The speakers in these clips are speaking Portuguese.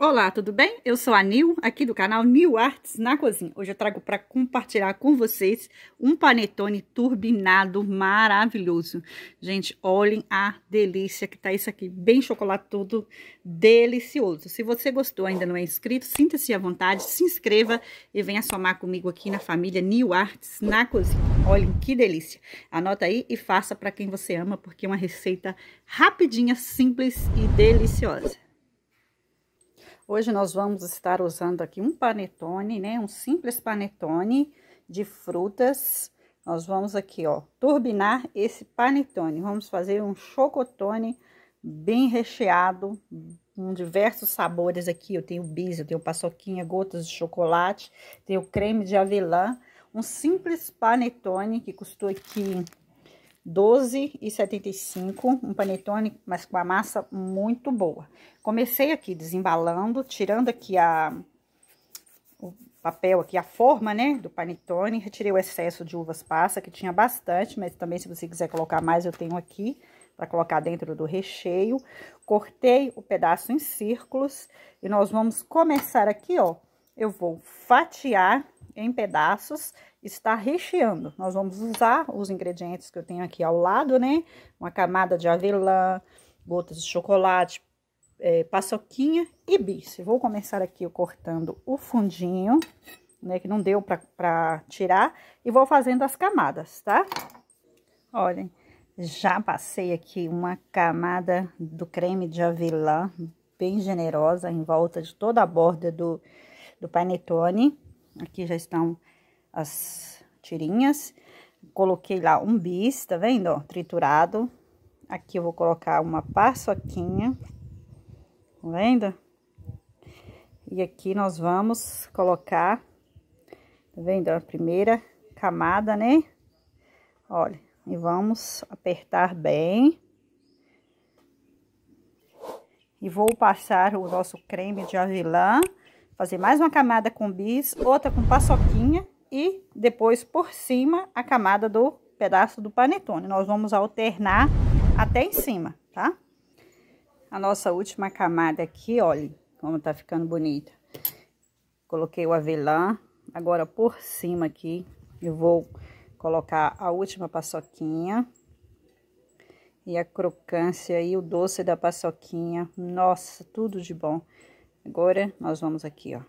Olá, tudo bem? Eu sou a Nil, aqui do canal Nil Arts na Cozinha. Hoje eu trago para compartilhar com vocês um panetone turbinado maravilhoso. Gente, olhem a delícia que tá isso aqui, bem chocolatudo, delicioso. Se você gostou ainda não é inscrito, sinta-se à vontade, se inscreva e venha somar comigo aqui na família Nil Arts na Cozinha. Olhem que delícia. Anota aí e faça para quem você ama, porque é uma receita rapidinha, simples e deliciosa. Hoje nós vamos estar usando aqui um panetone, né? Um simples panetone de frutas. Nós vamos aqui, ó, turbinar esse panetone. Vamos fazer um chocotone bem recheado, com diversos sabores aqui. Eu tenho bis, eu tenho paçoquinha, gotas de chocolate, tenho creme de avelã. Um simples panetone que custou aqui 12,75, um panetone, mas com a massa muito boa. Comecei aqui desembalando, tirando aqui a o papel aqui, a forma, né, do panetone, retirei o excesso de uvas passa, que tinha bastante, mas também se você quiser colocar mais, eu tenho aqui para colocar dentro do recheio. Cortei o pedaço em círculos e nós vamos começar aqui, ó. Eu vou fatiar em pedaços está recheando. Nós vamos usar os ingredientes que eu tenho aqui ao lado, né? Uma camada de avelã, gotas de chocolate, é, paçoquinha e bife. Vou começar aqui cortando o fundinho, né? Que não deu para tirar. E vou fazendo as camadas, tá? Olhem, já passei aqui uma camada do creme de avelã, bem generosa, em volta de toda a borda do, do panetone. Aqui já estão as tirinhas. Coloquei lá um bis, tá vendo? Ó, triturado. Aqui eu vou colocar uma paçoquinha, tá vendo? E aqui nós vamos colocar, tá vendo? A primeira camada, né? Olha, e vamos apertar bem. E vou passar o nosso creme de avelã, fazer mais uma camada com bis, outra com paçoquinha e depois por cima a camada do pedaço do panetone. Nós vamos alternar até em cima, tá? A nossa última camada aqui, olha como tá ficando bonita. Coloquei o avelã, agora por cima aqui eu vou colocar a última paçoquinha. E a crocância e o doce da paçoquinha, nossa, tudo de bom. Agora, nós vamos aqui, ó,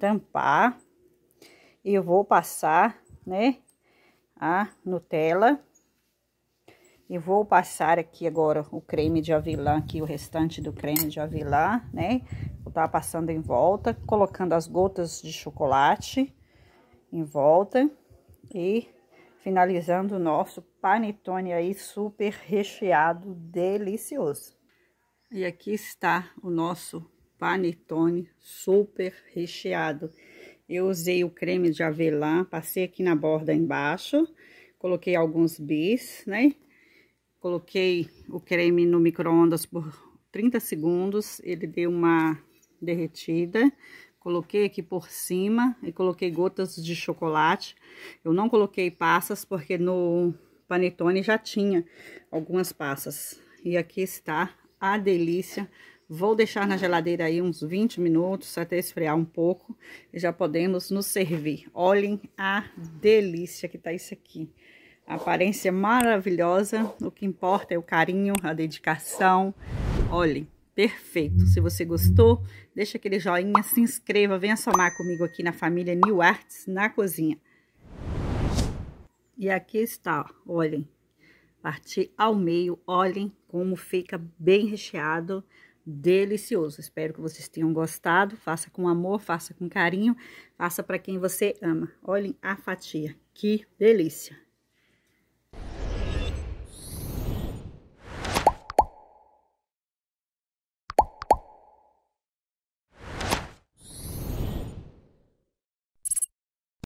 tampar eu vou passar, né, a Nutella. E vou passar aqui agora o creme de avilã, aqui o restante do creme de avilã, né? Vou estar tá passando em volta, colocando as gotas de chocolate em volta e finalizando o nosso panetone aí super recheado, delicioso. E aqui está o nosso panetone super recheado. Eu usei o creme de avelã, passei aqui na borda embaixo, coloquei alguns bis, né? Coloquei o creme no micro-ondas por 30 segundos, ele deu uma derretida. Coloquei aqui por cima e coloquei gotas de chocolate. Eu não coloquei passas porque no panetone já tinha algumas passas. E aqui está a delícia Vou deixar na geladeira aí uns 20 minutos até esfriar um pouco e já podemos nos servir. Olhem a delícia que tá isso aqui. A aparência maravilhosa, o que importa é o carinho, a dedicação. Olhem, perfeito. Se você gostou, deixa aquele joinha, se inscreva, venha somar comigo aqui na família New Arts na cozinha. E aqui está, olhem, parti ao meio, olhem como fica bem recheado delicioso. Espero que vocês tenham gostado. Faça com amor, faça com carinho, faça para quem você ama. Olhem a fatia, que delícia!